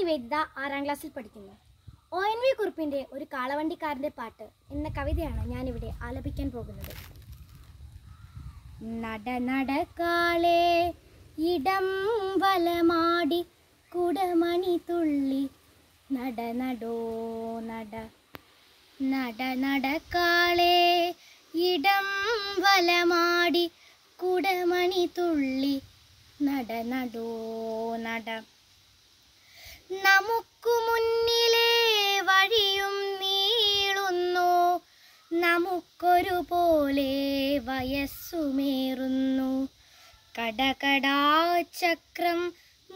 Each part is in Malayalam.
നിവേദിത ആറാം ക്ലാസ്സിൽ പഠിക്കുന്നു ഒ എൻ വി കുറിപ്പിൻ്റെ ഒരു കാളവണ്ടിക്കാരൻ്റെ പാട്ട് എന്ന കവിതയാണ് ഞാനിവിടെ ആലപിക്കാൻ പോകുന്നത് നട നടക്കാളെ ഇടം വലമാടി കുടമണി തുള്ളി നട നടോ നട നട ഇടം വലമാടി കുടമണി തുള്ളി നട നടോ നട നമുക്കു മുന്നിലേ വഴിയും നീളുന്നു നമുക്കൊരുപോലെ വയസ്സുമേറുന്നു കടകടാ ചക്രം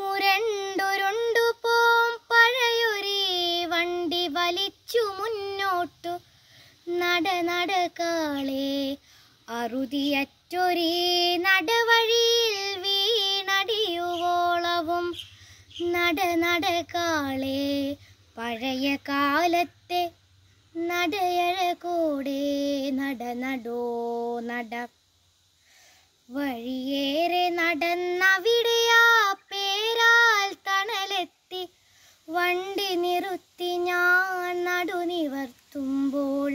മുരണ്ടുരുണ്ടു പോം പഴയൊരേ വണ്ടി വലിച്ചു മുന്നോട്ടു നട നടക്കാളെ അറുതിയറ്റൊരേ നടവഴി നട നടകാളേ പഴയ കാലത്തെ നടയഴകൂടെ നട നടോ നട വഴിയേറെ നടന്നവിടെയാ പേരാൽ തണലെത്തി വണ്ടി നിറുത്തി ഞാൻ നടുനിവർത്തുമ്പോൾ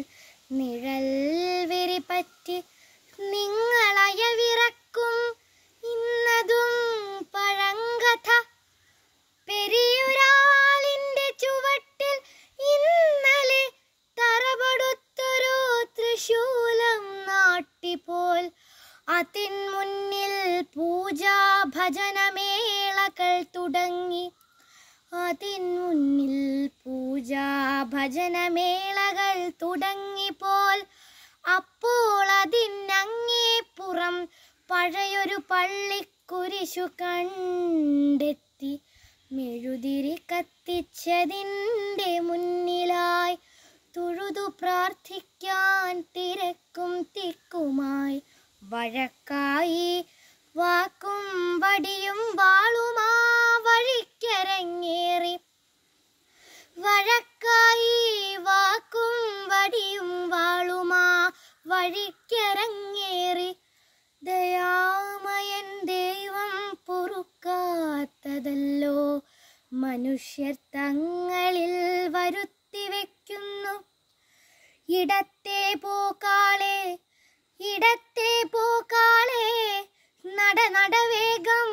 നിഴൽ വിരിപ്പറ്റി പൂജാഭജനമേളകൾ തുടങ്ങി അതിൻ മുന്നിൽ പൂജാഭജനമേളകൾ തുടങ്ങിപ്പോൾ അപ്പോൾ അതിനങ്ങേപ്പുറം പഴയൊരു പള്ളിക്കുരിശു കണ്ടെത്തി മെഴുതിരി കത്തിച്ചതിൻ്റെ മുന്നിലായി തൊഴുതു പ്രാർത്ഥിക്കാൻ തിരക്കും തിക്കുമായി വഴക്കായി വഴിക്കരങ്ങേറി ദയാമയൻ ദൈവം പൊറുക്കാത്തതല്ലോ മനുഷ്യർ തങ്ങളിൽ വരുത്തി വയ്ക്കുന്നു ഇടത്തെ പൂക്കാളെ ഇടത്തെ പൂക്കാളെ നട നടവേഗം